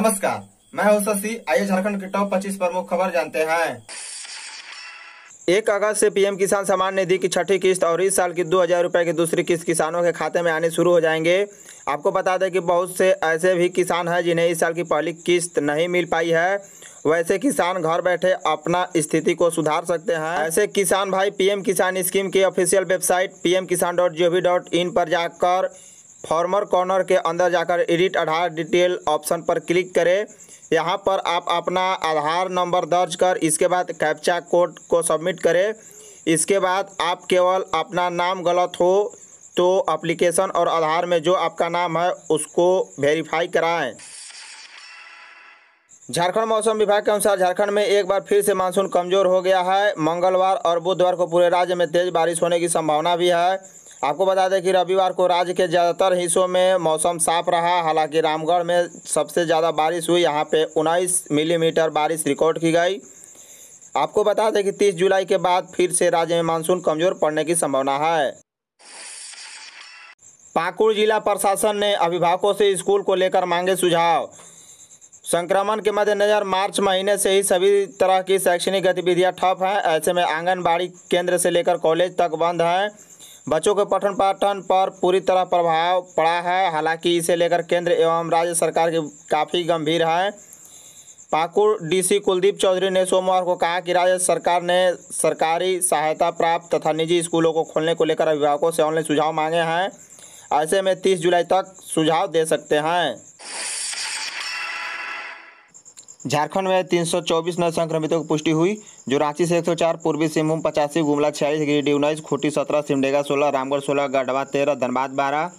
नमस्कार मैं हूं शशि आइए झारखंड के टॉप 25 प्रमुख खबर जानते हैं एक अगस्त से पीएम किसान सम्मान निधि की छठी किस्त और इस साल की दो हजार रूपए की दूसरी किस्त किसानों के खाते में आने शुरू हो जाएंगे आपको बता दें कि बहुत से ऐसे भी किसान हैं जिन्हें इस साल की पहली किस्त नहीं मिल पाई है वैसे किसान घर बैठे अपना स्थिति को सुधार सकते हैं ऐसे किसान भाई पीएम किसान स्कीम की official website PM Kisan dot G O V dot in पर जाकर फॉर्मर कॉर्नर के अंदर जाकर एडिट आधार डिटेल ऑप्शन पर क्लिक करें यहाँ पर आप अपना आधार नंबर दर्ज कर इसके बाद कैप्चा कोड को सबमिट करें इसके बाद आप केवल अपना नाम गलत हो तो अप्लीकेशन और आधार में जो आपका नाम है उसको वेरीफाई कराएँ झारखंड मौसम विभाग के अनुसार झारखंड में एक बार फिर से मानसून कमजोर हो गया है मंगलवार और बुधवार को पूरे राज्य में तेज बारिश होने की संभावना भी है आपको बता दें कि रविवार को राज्य के ज़्यादातर हिस्सों में मौसम साफ रहा हालांकि रामगढ़ में सबसे ज़्यादा बारिश हुई यहाँ पे उन्नीस मिलीमीटर बारिश रिकॉर्ड की गई आपको बता दें कि 30 जुलाई के बाद फिर से राज्य में मानसून कमजोर पड़ने की संभावना है पाकुड़ जिला प्रशासन ने अभिभावकों से स्कूल को लेकर मांगे सुझाव संक्रमण के मद्देनज़र मार्च महीने से ही सभी तरह की शैक्षणिक गतिविधियां ठप हैं ऐसे में आंगनबाड़ी केंद्र से लेकर कॉलेज तक बंद हैं बच्चों के पठन पाठन पर पूरी तरह प्रभाव पड़ा है हालांकि इसे लेकर केंद्र एवं राज्य सरकार की काफ़ी गंभीर है पाकुड़ डीसी कुलदीप चौधरी ने सोमवार को कहा कि राज्य सरकार ने सरकारी सहायता प्राप्त तथा निजी स्कूलों को खोलने को लेकर अभिभावकों से ऑनलाइन सुझाव मांगे हैं ऐसे में 30 जुलाई तक सुझाव दे सकते हैं झारखंड में 324 नए संक्रमितों की पुष्टि हुई जो रांची से 104, पूर्वी सिंहभूम पचासी गुमला छियालीस गिरिडीह उन्नीस खूटी सत्रह सिमडेगा सोलह रामगढ़ सोलह गढ़वा तेरह धनबाद बारह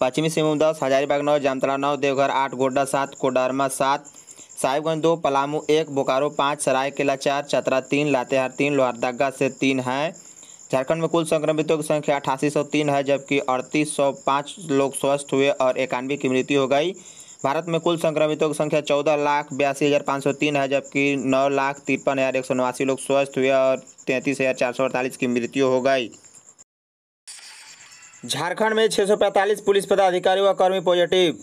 पश्चिमी सिंहभूम दस हजारीबाग नौ जामतला नौ देवघर आठ गोड्डा सात कोडरमा सात साहिबगंज दो पलामू एक बोकारो पाँच सरायकेला चार चतरा तीन लातेहार तीन लोहरदगा से तीन हैं झारखंड में कुल संक्रमितों की संख्या अठासी सौ तीन है जबकि अड़तीस सौ पाँच लोग स्वस्थ हुए और इक्यानवे की मृत्यु हो गई भारत में कुल संक्रमितों की संख्या चौदह लाख बयासी हज़ार पाँच सौ तीन है जबकि नौ लाख तिरपन हज़ार एक सौ नवासी लोग स्वस्थ हुए और तैंतीस हज़ार चार सौ अड़तालीस की मृत्यु हो गई झारखंड में छः सौ पैंतालीस पुलिस पदाधिकारी व कर्मी पॉजिटिव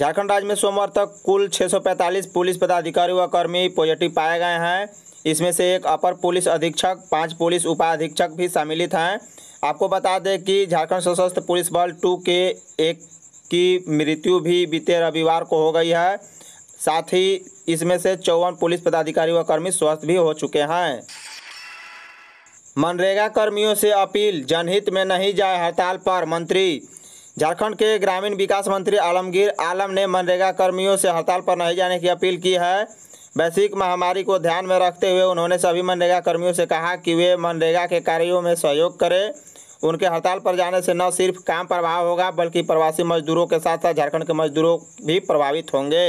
झारखंड राज्य में सोमवार तक कुल छः सौ पैंतालीस पुलिस पदाधिकारी व कर्मी पॉजिटिव पाए गए हैं इसमें से एक अपर पुलिस अधीक्षक पाँच पुलिस उपाधीक्षक भी सम्मिलित हैं आपको बता दें कि झारखंड सशस्त्र पुलिस बल टू के एक की मृत्यु भी बीते रविवार को हो गई है साथ ही इसमें से चौवन पुलिस पदाधिकारी व कर्मी स्वस्थ भी हो चुके हैं मनरेगा कर्मियों से अपील जनहित में नहीं जाए हड़ताल पर मंत्री झारखंड के ग्रामीण विकास मंत्री आलमगीर आलम ने मनरेगा कर्मियों से हड़ताल पर नहीं जाने की अपील की है वैश्विक महामारी को ध्यान में रखते हुए उन्होंने सभी मनरेगा कर्मियों से कहा कि वे मनरेगा के कार्यों में सहयोग करें उनके हड़ताल पर जाने से न सिर्फ काम प्रभाव होगा बल्कि प्रवासी मजदूरों के साथ साथ झारखंड के मजदूरों भी प्रभावित होंगे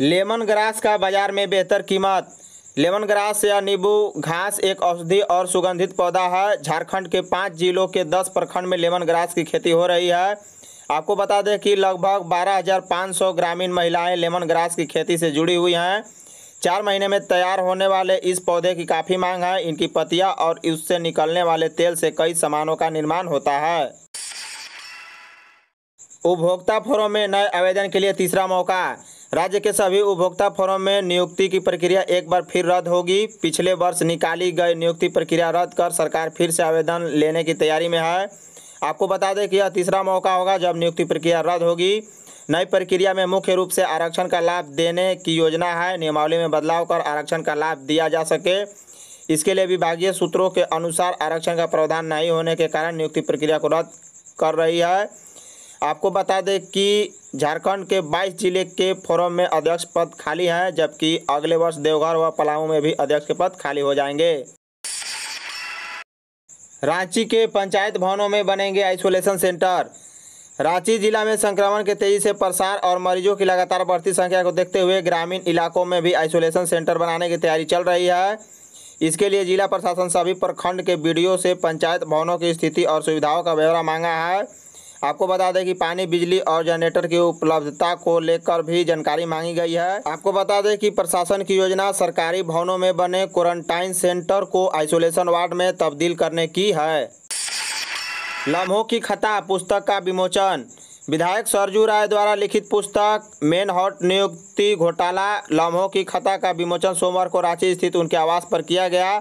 लेमन ग्रास का बाजार में बेहतर कीमत लेमन ग्रास या नींबू घास एक औषधि और सुगंधित पौधा है झारखंड के पाँच जिलों के दस प्रखंड में लेमन ग्रास की खेती हो रही है आपको बता दें कि लगभग 12,500 ग्रामीण महिलाएं लेमन ग्रास की खेती से जुड़ी हुई हैं चार महीने में तैयार होने वाले इस पौधे की काफ़ी मांग है इनकी पतिया और इससे निकलने वाले तेल से कई सामानों का निर्माण होता है उपभोक्ता फोरम में नए आवेदन के लिए तीसरा मौका राज्य के सभी उपभोक्ता फोरम में नियुक्ति की प्रक्रिया एक बार फिर रद्द होगी पिछले वर्ष निकाली गई नियुक्ति प्रक्रिया रद्द कर सरकार फिर से आवेदन लेने की तैयारी में है आपको बता दें कि यह तीसरा मौका होगा जब नियुक्ति प्रक्रिया रद्द होगी नई प्रक्रिया में मुख्य रूप से आरक्षण का लाभ देने की योजना है नियमावली में बदलाव कर आरक्षण का लाभ दिया जा सके इसके लिए विभागीय सूत्रों के अनुसार आरक्षण का प्रावधान नहीं होने के कारण नियुक्ति प्रक्रिया को रद्द कर रही है आपको बता दें कि झारखंड के 22 जिले के फोरम में अध्यक्ष पद खाली हैं जबकि अगले वर्ष देवघर व पलामू में भी अध्यक्ष के पद खाली हो जाएंगे रांची के पंचायत भवनों में बनेंगे आइसोलेशन सेंटर रांची जिला में संक्रमण के तेजी से प्रसार और मरीजों की लगातार बढ़ती संख्या को देखते हुए ग्रामीण इलाकों में भी आइसोलेशन सेंटर बनाने की तैयारी चल रही है इसके लिए जिला प्रशासन सभी प्रखंड के बीडीओ से पंचायत भवनों की स्थिति और सुविधाओं का ब्यौरा मांगा है आपको बता दें कि पानी बिजली और जनरेटर की उपलब्धता को लेकर भी जानकारी मांगी गई है आपको बता दें कि प्रशासन की योजना सरकारी भवनों में बने क्वारंटाइन सेंटर को आइसोलेशन वार्ड में तब्दील करने की है लम्हों की खता पुस्तक का विमोचन विधायक सरजू राय द्वारा लिखित पुस्तक मेन हॉट नियुक्ति घोटाला लम्हों की खता का विमोचन सोमवार को रांची स्थित उनके आवास पर किया गया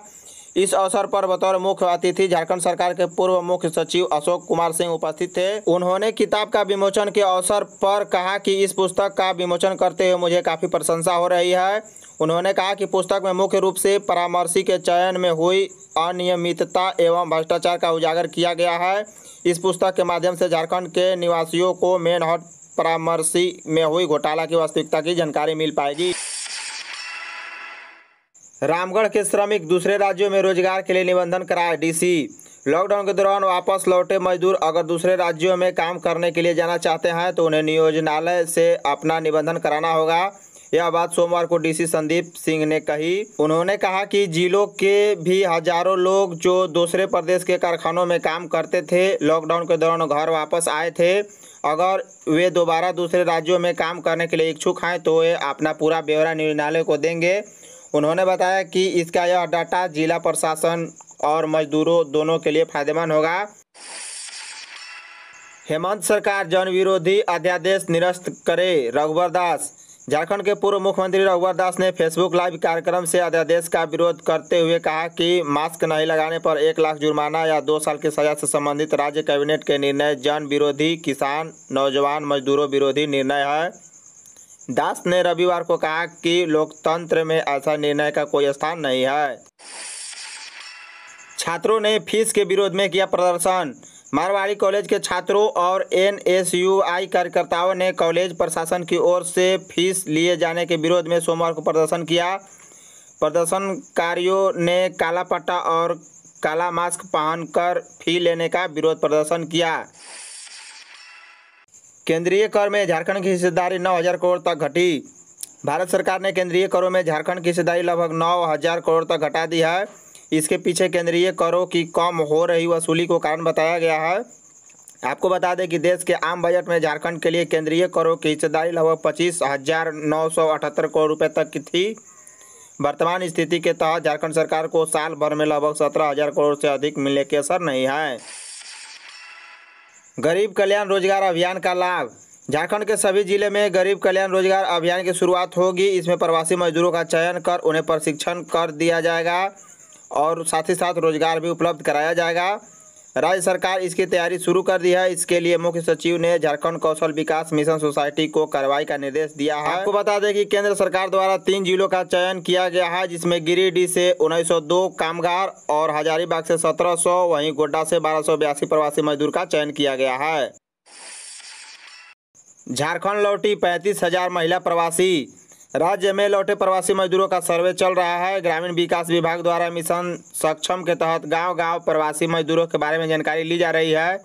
इस अवसर पर बतौर मुख्य अतिथि झारखंड सरकार के पूर्व मुख्य सचिव अशोक कुमार सिंह उपस्थित थे उन्होंने किताब का विमोचन के अवसर पर कहा कि इस पुस्तक का विमोचन करते हुए मुझे काफ़ी प्रशंसा हो रही है उन्होंने कहा कि पुस्तक में मुख्य रूप से परामर्शी के चयन में हुई अनियमितता एवं भ्रष्टाचार का उजागर किया गया है इस पुस्तक के माध्यम से झारखंड के निवासियों को मेन हॉट परामर्शी में हुई घोटाला की वास्तविकता की जानकारी मिल पाएगी रामगढ़ के श्रमिक दूसरे राज्यों में रोजगार के लिए निबंधन कराए डीसी लॉकडाउन के दौरान वापस लौटे मजदूर अगर दूसरे राज्यों में काम करने के लिए जाना चाहते हैं तो उन्हें नियोजनालय से अपना निबंधन कराना होगा यह बात सोमवार को डीसी संदीप सिंह ने कही उन्होंने कहा कि जिलों के भी हजारों लोग जो दूसरे प्रदेश के कारखानों में काम करते थे लॉकडाउन के दौरान घर वापस आए थे अगर वे दोबारा दूसरे राज्यों में काम करने के लिए इच्छुक हैं तो वे अपना पूरा ब्यौरा नियोजनालय को देंगे उन्होंने बताया कि इसका यह डाटा जिला प्रशासन और मजदूरों दोनों के लिए फायदेमंद होगा हेमंत सरकार जन विरोधी अध्यादेश निरस्त करे रघुवर दास झारखंड के पूर्व मुख्यमंत्री रघुवर दास ने फेसबुक लाइव कार्यक्रम से अध्यादेश का विरोध करते हुए कहा कि मास्क नहीं लगाने पर एक लाख जुर्माना या दो साल की सजा से संबंधित राज्य कैबिनेट के निर्णय जन विरोधी किसान नौजवान मजदूरों विरोधी निर्णय है दास ने रविवार को कहा कि लोकतंत्र में ऐसा निर्णय का कोई स्थान नहीं है छात्रों ने फीस के विरोध में किया प्रदर्शन मारवाड़ी कॉलेज के छात्रों और एनएसयूआई कार्यकर्ताओं ने कॉलेज प्रशासन की ओर से फीस लिए जाने के विरोध में सोमवार को प्रदर्शन किया प्रदर्शनकारियों ने काला पट्टा और काला मास्क पहनकर फी लेने का विरोध प्रदर्शन किया केंद्रीय कर में झारखंड की हिस्सेदारी 9000 करोड़ तक घटी भारत सरकार ने केंद्रीय करों में झारखंड की हिस्सेदारी लगभग 9000 करोड़ तक घटा दी है इसके पीछे केंद्रीय करों की कम हो रही वसूली को कारण बताया गया है आपको बता दें कि देश के आम बजट में झारखंड के लिए केंद्रीय करों की हिस्सेदारी लगभग पच्चीस हजार नौ सौ अठहत्तर करोड़ रुपये तक की थी वर्तमान स्थिति के तहत झारखंड सरकार को साल भर में लगभग सत्रह हजार करोड़ से अधिक मिलने के असर नहीं है गरीब कल्याण रोजगार अभियान का लाभ झारखंड के सभी जिले में गरीब कल्याण रोजगार अभियान की शुरुआत होगी इसमें प्रवासी मजदूरों का चयन कर उन्हें प्रशिक्षण कर दिया जाएगा और साथ ही साथ रोजगार भी उपलब्ध कराया जाएगा राज्य सरकार इसकी तैयारी शुरू कर दी है इसके लिए मुख्य सचिव ने झारखंड कौशल विकास मिशन सोसाइटी को कार्रवाई का निर्देश दिया है आपको बता दें कि केंद्र सरकार द्वारा तीन जिलों का चयन किया गया है जिसमें गिरिडीह से 1902 कामगार और हजारीबाग से 1700 वहीं गोड्डा से बारह प्रवासी मजदूर का चयन किया गया है झारखंड लौटी पैंतीस हजार महिला प्रवासी राज्य में लौटे प्रवासी मजदूरों का सर्वे चल रहा है ग्रामीण विकास विभाग द्वारा मिशन सक्षम के तहत गांव-गांव प्रवासी मजदूरों के बारे में जानकारी ली जा रही है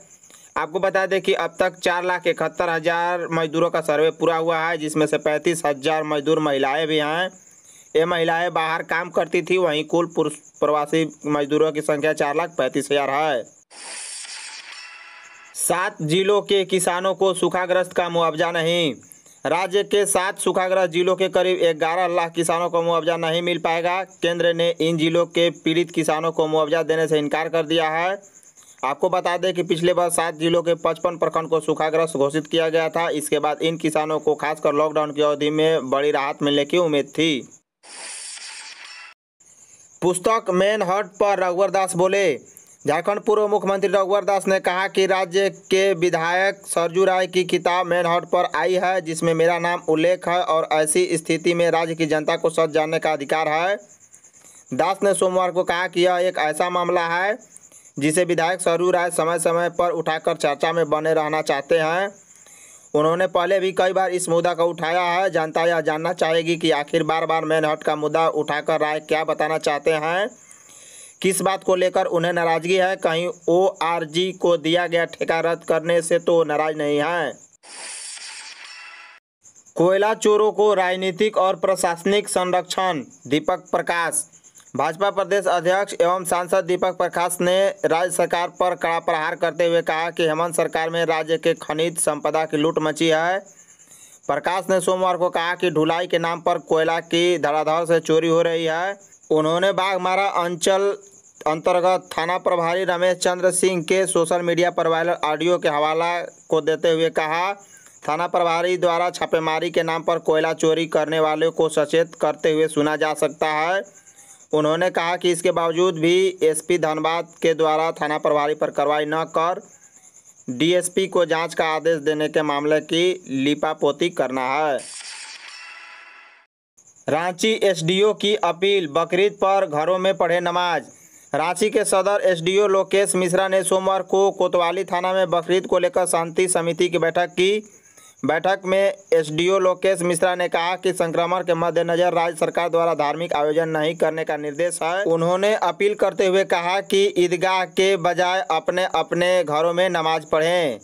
आपको बता दें कि अब तक चार लाख इकहत्तर हज़ार मजदूरों का सर्वे पूरा हुआ है जिसमें से पैंतीस हज़ार मजदूर महिलाएं भी हैं ये महिलाएं बाहर काम करती थी वहीं कुल प्रवासी मजदूरों की संख्या चार लाख पैंतीस हज़ार है सात जिलों के किसानों को सूखाग्रस्त का मुआवजा नहीं राज्य के सात सुखाग्रस्त जिलों के करीब ग्यारह लाख किसानों को मुआवजा नहीं मिल पाएगा केंद्र ने इन जिलों के पीड़ित किसानों को मुआवजा देने से इनकार कर दिया है आपको बता दें कि पिछले बार सात जिलों के पचपन प्रखंड को सूखाग्रस्त घोषित किया गया था इसके बाद इन किसानों को खासकर लॉकडाउन की अवधि में बड़ी राहत मिलने की उम्मीद थी पुस्तक मेन हट पर रघुवर दास बोले झारखंड पूर्व मुख्यमंत्री रघुवर दास ने कहा कि राज्य के विधायक सरजू राय की किताब मेन हॉट पर आई है जिसमें मेरा नाम उल्लेख है और ऐसी स्थिति में राज्य की जनता को सच जानने का अधिकार है दास ने सोमवार को कहा कि यह एक ऐसा मामला है जिसे विधायक सरजू राय समय समय पर उठाकर चर्चा में बने रहना चाहते हैं उन्होंने पहले भी कई बार इस मुद्दा को उठाया है जनता यह जानना चाहेगी कि आखिर बार बार हॉट का मुद्दा उठाकर राय क्या बताना चाहते हैं किस बात को लेकर उन्हें नाराजगी है कहीं जी को दिया गया ठेका रद्द करने से तो नाराज नहीं है कोयला चोरों को राजनीतिक और प्रशासनिक संरक्षण दीपक प्रकाश भाजपा प्रदेश अध्यक्ष एवं सांसद दीपक प्रकाश ने राज्य सरकार पर कड़ा प्रहार करते हुए कहा कि हेमंत सरकार में राज्य के खनिज संपदा की लूट मची है प्रकाश ने सोमवार को कहा कि ढुलाई के नाम पर कोयला की धड़ाधड़ से चोरी हो रही है उन्होंने बाघमारा अंचल अंतर्गत थाना प्रभारी रमेश चंद्र सिंह के सोशल मीडिया पर वायरल ऑडियो के हवाला को देते हुए कहा थाना प्रभारी द्वारा छापेमारी के नाम पर कोयला चोरी करने वालों को सचेत करते हुए सुना जा सकता है उन्होंने कहा कि इसके बावजूद भी एसपी धनबाद के द्वारा थाना प्रभारी पर कार्रवाई न कर डीएसपी को जांच का आदेश देने के मामले की लिपापोती करना है रांची एसडीओ की अपील बकरीद पर घरों में पढ़े नमाज रांची के सदर एसडीओ लोकेश मिश्रा ने सोमवार को कोतवाली थाना में बकरीद को लेकर शांति समिति की बैठक की बैठक में एसडीओ लोकेश मिश्रा ने कहा कि संक्रमण के मद्देनजर राज्य सरकार द्वारा धार्मिक आयोजन नहीं करने का निर्देश है उन्होंने अपील करते हुए कहा कि ईदगाह के बजाय अपने अपने घरों में नमाज पढ़ें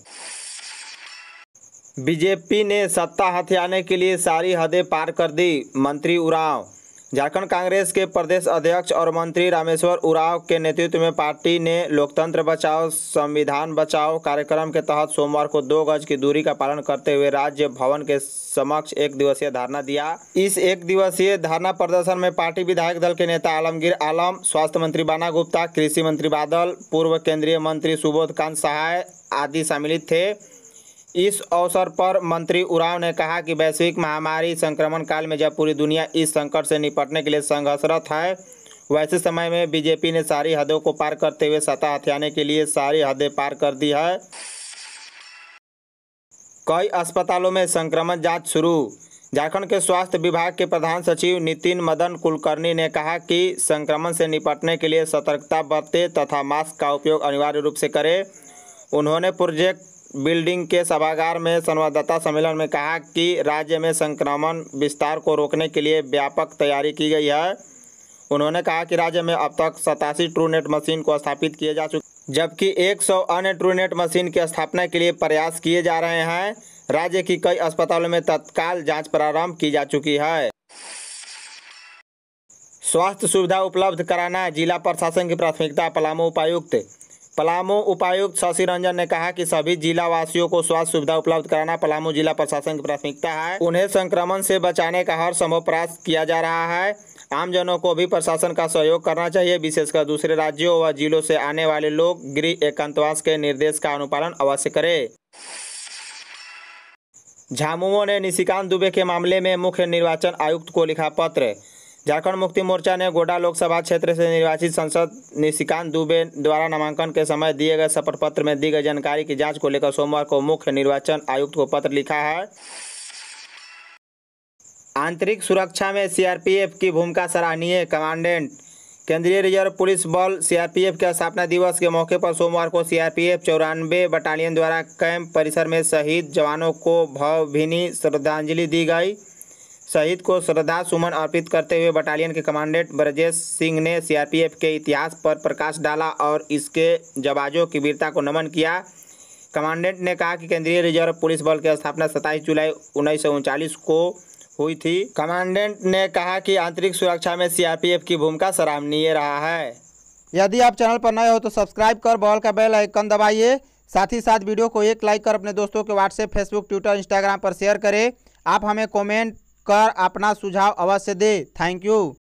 बीजेपी ने सत्ता हथियाने के लिए सारी हदें पार कर दी मंत्री उराव झारखंड कांग्रेस के प्रदेश अध्यक्ष और मंत्री रामेश्वर उराव के नेतृत्व में पार्टी ने लोकतंत्र बचाओ संविधान बचाओ कार्यक्रम के तहत सोमवार को दो गज की दूरी का पालन करते हुए राज्य भवन के समक्ष एक दिवसीय धरना दिया इस एक दिवसीय धरना प्रदर्शन में पार्टी विधायक दल के नेता आलमगीर आलम स्वास्थ्य मंत्री बाना गुप्ता कृषि मंत्री बादल पूर्व केंद्रीय मंत्री सुबोध कांत सहाय आदि सम्मिलित थे इस अवसर पर मंत्री उराव ने कहा कि वैश्विक महामारी संक्रमण काल में जब पूरी दुनिया इस संकट से निपटने के लिए संघर्षरत है वैसे समय में बीजेपी ने सारी हदों को पार करते हुए सत्ता हथियाने के लिए सारी हदें पार कर दी है कई अस्पतालों में संक्रमण जांच शुरू झारखंड के स्वास्थ्य विभाग के प्रधान सचिव नितिन मदन कुलकर्णी ने कहा कि संक्रमण से निपटने के लिए सतर्कता बरते तथा मास्क का उपयोग अनिवार्य रूप से करें उन्होंने प्रोजेक्ट बिल्डिंग के सभागार में संवाददाता सम्मेलन में कहा कि राज्य में संक्रमण विस्तार को रोकने के लिए व्यापक तैयारी की गई है उन्होंने कहा कि राज्य में अब तक सतासी ट्रूनेट मशीन को स्थापित किए जा चुके जबकि 100 अन्य ट्रूनेट मशीन की स्थापना के लिए प्रयास किए जा रहे हैं राज्य की कई अस्पतालों में तत्काल जांच प्रारंभ की जा चुकी है स्वास्थ्य सुविधा उपलब्ध कराना जिला प्रशासन की प्राथमिकता पलामू उपायुक्त पलामू उपायुक्त शशि रंजन ने कहा कि सभी जिला वासियों को स्वास्थ्य सुविधा उपलब्ध कराना पलामू जिला प्रशासन की प्राथमिकता है उन्हें संक्रमण से बचाने का हर संभव प्रयास किया जा रहा है आमजनों को भी प्रशासन का सहयोग करना चाहिए विशेषकर दूसरे राज्यों व जिलों से आने वाले लोग गृह एकांतवास के निर्देश का अनुपालन अवश्य करें झामुमो ने निशिकांत दुबे के मामले में मुख्य निर्वाचन आयुक्त को लिखा पत्र झारखंड मुक्ति मोर्चा ने गोडा लोकसभा क्षेत्र से निर्वाचित सांसद निशिकांत दुबे द्वारा नामांकन के समय दिए गए शपथ पत्र में दी गई जानकारी की जांच को लेकर सोमवार को मुख्य निर्वाचन आयुक्त को पत्र लिखा है आंतरिक सुरक्षा में सीआरपीएफ की भूमिका सराहनीय कमांडेंट केंद्रीय रिजर्व पुलिस बल सीआरपीएफ के स्थापना दिवस के मौके पर सोमवार को सीआरपीएफ चौरानवे बटालियन द्वारा कैंप परिसर में शहीद जवानों को भावभीनी श्रद्धांजलि दी गई शहीद को श्रद्धा सुमन अर्पित करते हुए बटालियन के कमांडेंट ब्रजेश सिंह ने सीआरपीएफ के इतिहास पर प्रकाश डाला और इसके जवाजों की वीरता को नमन किया कमांडेंट ने कहा कि केंद्रीय रिजर्व पुलिस बल की स्थापना सत्ताईस जुलाई उन्नीस को हुई थी कमांडेंट ने कहा कि आंतरिक सुरक्षा में सीआरपीएफ की भूमिका सराहनीय रहा है यदि आप चैनल पर नए हो तो सब्सक्राइब कर बॉल का बेल आइकन दबाइए साथ ही साथ वीडियो को एक लाइक कर अपने दोस्तों के व्हाट्सएप फेसबुक ट्विटर इंस्टाग्राम पर शेयर करें आप हमें कमेंट कर अपना सुझाव अवश्य दे थैंक यू